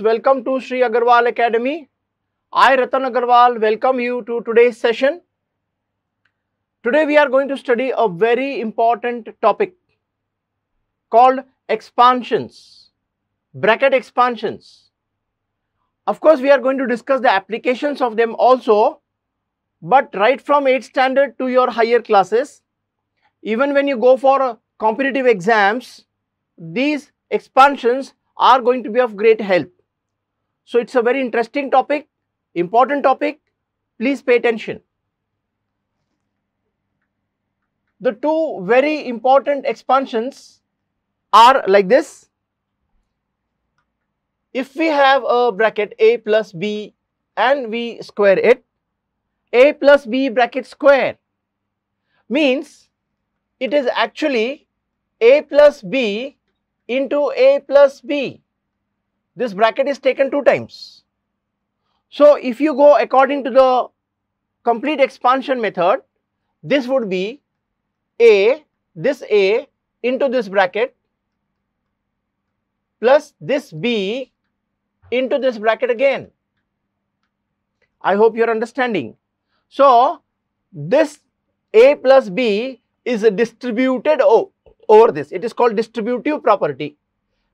welcome to Sri Agarwal Academy. I, Ratan Agarwal, welcome you to today's session. Today we are going to study a very important topic called expansions, bracket expansions. Of course, we are going to discuss the applications of them also, but right from 8th standard to your higher classes, even when you go for competitive exams, these expansions are going to be of great help. So it's a very interesting topic, important topic. Please pay attention. The two very important expansions are like this. If we have a bracket A plus B and we square it, A plus B bracket square means it is actually A plus B into A plus B this bracket is taken two times. So, if you go according to the complete expansion method, this would be A, this A into this bracket plus this B into this bracket again. I hope you are understanding. So, this A plus B is distributed over this. It is called distributive property.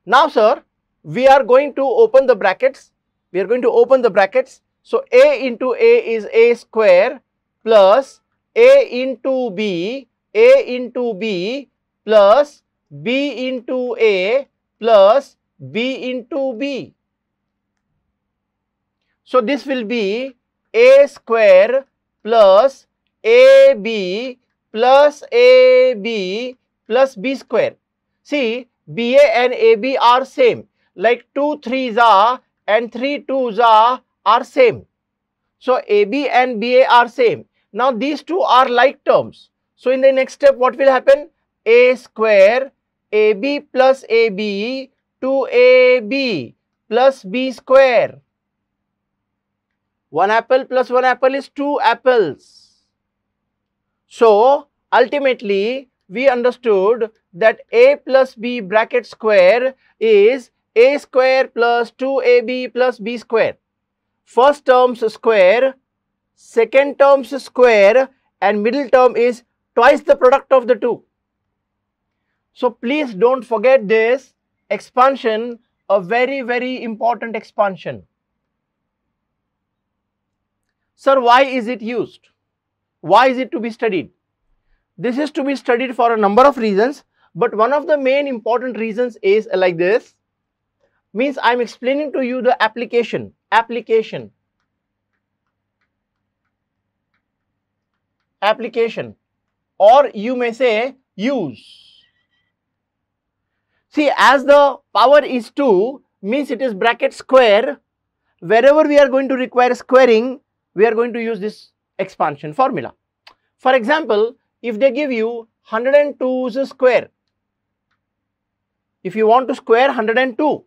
Now, sir, we are going to open the brackets. We are going to open the brackets. So, A into A is A square plus A into B, A into B plus B into A plus B into B. So, this will be A square plus AB plus AB plus B square. See, BA and AB are same like 2 threes are and 3 twos are, are same. So AB and BA are same. Now these two are like terms. So in the next step, what will happen? A square AB plus AB to AB plus B square. One apple plus one apple is two apples. So ultimately, we understood that A plus B bracket square is a square plus 2ab plus b square. First term's square, second term's square and middle term is twice the product of the two. So please don't forget this expansion, a very, very important expansion. Sir, why is it used? Why is it to be studied? This is to be studied for a number of reasons, but one of the main important reasons is like this means I'm explaining to you the application, application, application or you may say use. See as the power is 2 means it is bracket square wherever we are going to require squaring we are going to use this expansion formula. For example, if they give you 102 square, if you want to square 102,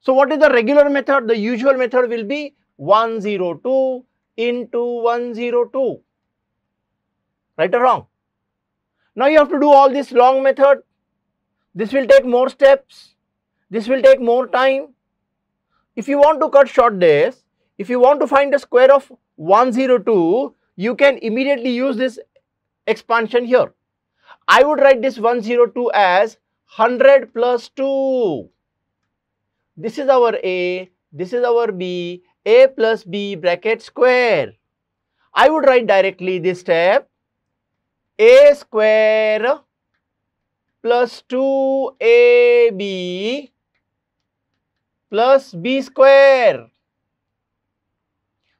so what is the regular method? The usual method will be 102 into 102. Right or wrong? Now you have to do all this long method. This will take more steps. This will take more time. If you want to cut short this, if you want to find the square of 102, you can immediately use this expansion here. I would write this 102 as 100 plus 2 this is our A, this is our B, A plus B bracket square. I would write directly this step, A square plus 2AB plus B square.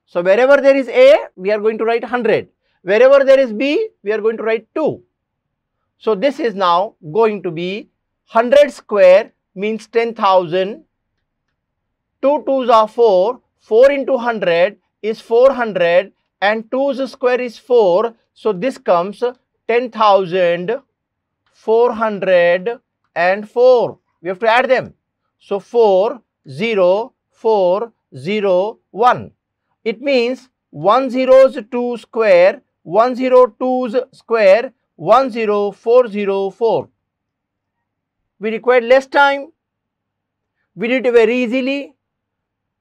So, wherever there is A, we are going to write 100. Wherever there is B, we are going to write 2. So, this is now going to be 100 square means 10,000 2 2s are 4, 4 into 100 is 400 and 2's square is 4. So this comes 10,404. We have to add them. So 4, 0, 4, 0, 1. It means 1 zeros 2 square, 1 0 2's square, 1 0 4 0 4. We required less time. We did it very easily.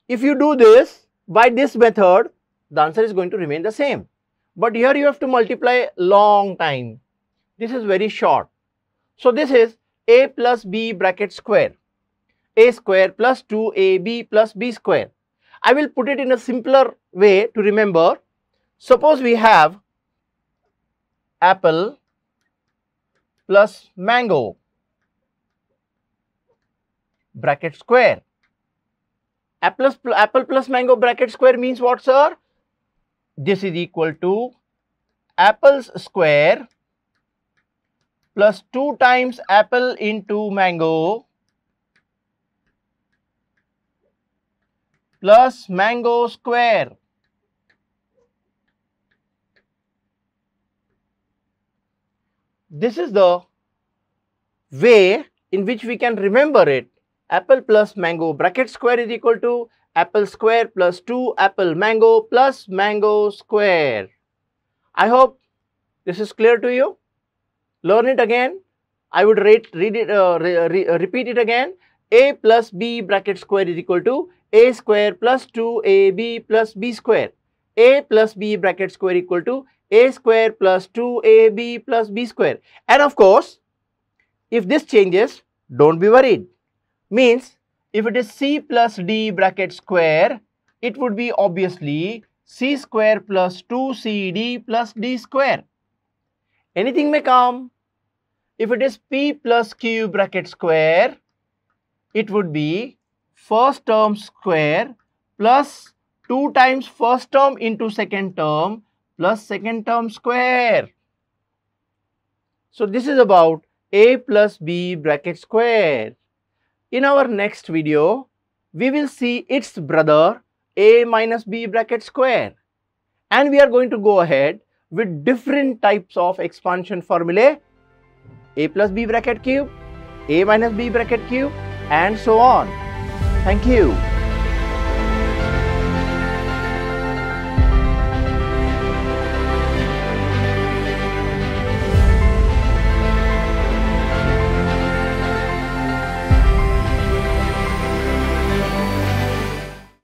If you do this by this method, the answer is going to remain the same. But here you have to multiply long time. This is very short. So this is a plus b bracket square. a square plus 2ab plus b square. I will put it in a simpler way to remember. Suppose we have apple plus mango bracket square Apple plus, apple plus mango bracket square means what, sir? This is equal to apples square plus 2 times apple into mango plus mango square. This is the way in which we can remember it apple plus mango bracket square is equal to apple square plus 2 apple mango plus mango square. I hope this is clear to you. Learn it again. I would read, read it, uh, re, re, uh, repeat it again. a plus b bracket square is equal to a square plus 2ab plus b square. a plus b bracket square equal to a square plus 2ab plus b square. And of course, if this changes, don't be worried Means if it is c plus d bracket square, it would be obviously c square plus 2cd plus d square. Anything may come. If it is p plus q bracket square, it would be first term square plus 2 times first term into second term plus second term square. So this is about a plus b bracket square. In our next video, we will see its brother a minus b bracket square. And we are going to go ahead with different types of expansion formulae a plus b bracket cube, a minus b bracket cube and so on. Thank you.